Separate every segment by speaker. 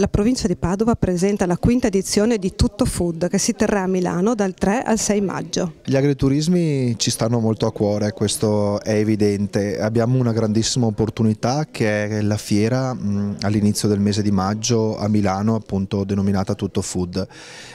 Speaker 1: La provincia di Padova presenta la quinta edizione di Tutto Food che si terrà a Milano dal 3 al 6 maggio.
Speaker 2: Gli agriturismi ci stanno molto a cuore, questo è evidente. Abbiamo una grandissima opportunità che è la fiera all'inizio del mese di maggio a Milano, appunto denominata Tutto Food.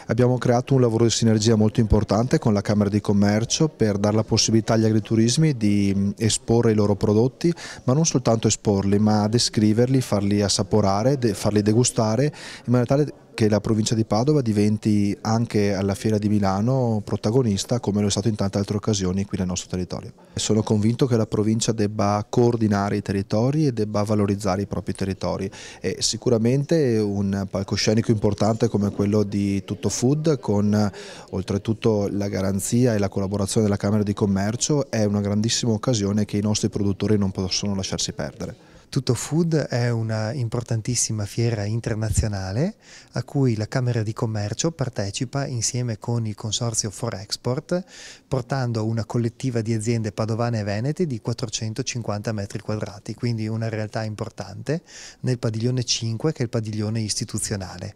Speaker 2: Abbiamo creato un lavoro di sinergia molto importante con la Camera di Commercio per dare la possibilità agli agriturismi di esporre i loro prodotti, ma non soltanto esporli, ma descriverli, farli assaporare, farli degustare fare in maniera tale che la provincia di Padova diventi anche alla Fiera di Milano protagonista come lo è stato in tante altre occasioni qui nel nostro territorio. Sono convinto che la provincia debba coordinare i territori e debba valorizzare i propri territori e sicuramente un palcoscenico importante come quello di Tutto Food con oltretutto la garanzia e la collaborazione della Camera di Commercio è una grandissima occasione che i nostri produttori non possono lasciarsi perdere. Tutto Food
Speaker 1: è una importantissima fiera internazionale a cui la Camera di Commercio partecipa insieme con il Consorzio Forexport portando una collettiva di aziende padovane e venete di 450 metri quadrati, quindi una realtà importante nel padiglione 5 che è il padiglione istituzionale,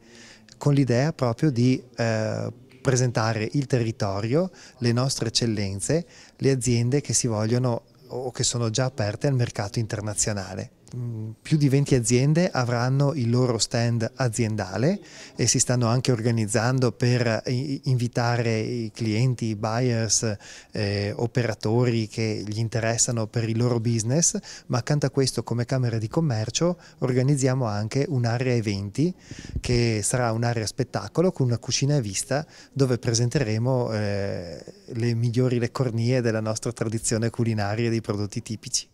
Speaker 1: con l'idea proprio di eh, presentare il territorio, le nostre eccellenze, le aziende che si vogliono o che sono già aperte al mercato internazionale. Mm, più di 20 aziende avranno il loro stand aziendale e si stanno anche organizzando per eh, invitare i clienti, i buyers, eh, operatori che gli interessano per il loro business, ma accanto a questo come Camera di Commercio organizziamo anche un'area eventi che sarà un'area spettacolo con una cucina a vista dove presenteremo eh, le migliori, le cornie della nostra tradizione culinaria e dei prodotti tipici.